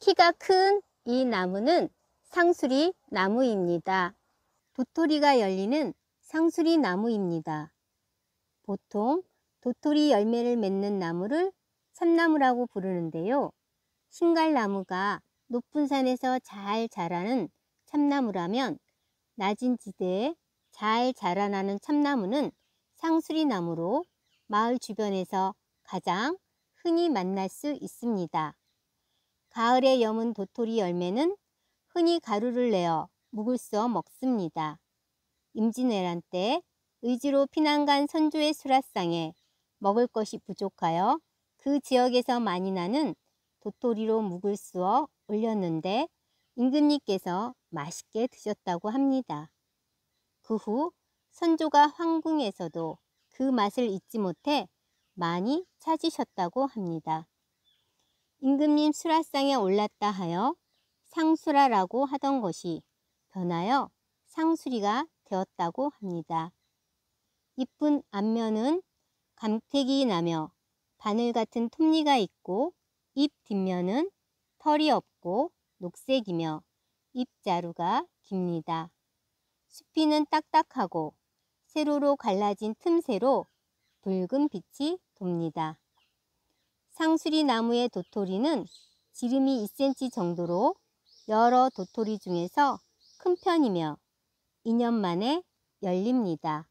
키가 큰 이 나무는 상수리 나무입니다. 도토리가 열리는 상수리 나무입니다. 보통 도토리 열매를 맺는 나무를 참나무라고 부르는데요. 신갈나무가 높은 산에서 잘 자라는 참나무라면 낮은 지대에 잘 자라나는 참나무는 상수리나무로 마을 주변에서 가장 흔히 만날 수 있습니다. 가을에 여문 도토리 열매는 흔히 가루를 내어 묵을 써 먹습니다. 임진왜란 때 의지로 피난간 선조의 수라상에 먹을 것이 부족하여 그 지역에서 많이 나는 도토리로 묵을 수어 올렸는데 임금님께서 맛있게 드셨다고 합니다. 그 후 선조가 황궁에서도 그 맛을 잊지 못해 많이 찾으셨다고 합니다. 임금님 수라상에 올랐다 하여 상수라라고 하던 것이 변하여 상수리가 되었다고 합니다. 이쁜 앞면은 감택이 나며 바늘 같은 톱니가 있고 입 뒷면은 털이 없고 녹색이며 입자루가 깁니다. 수피는 딱딱하고 세로로 갈라진 틈새로 붉은 빛이 돕니다. 상수리 나무의 도토리는 지름이 2cm 정도로 여러 도토리 중에서 큰 편이며 2년 만에 열립니다.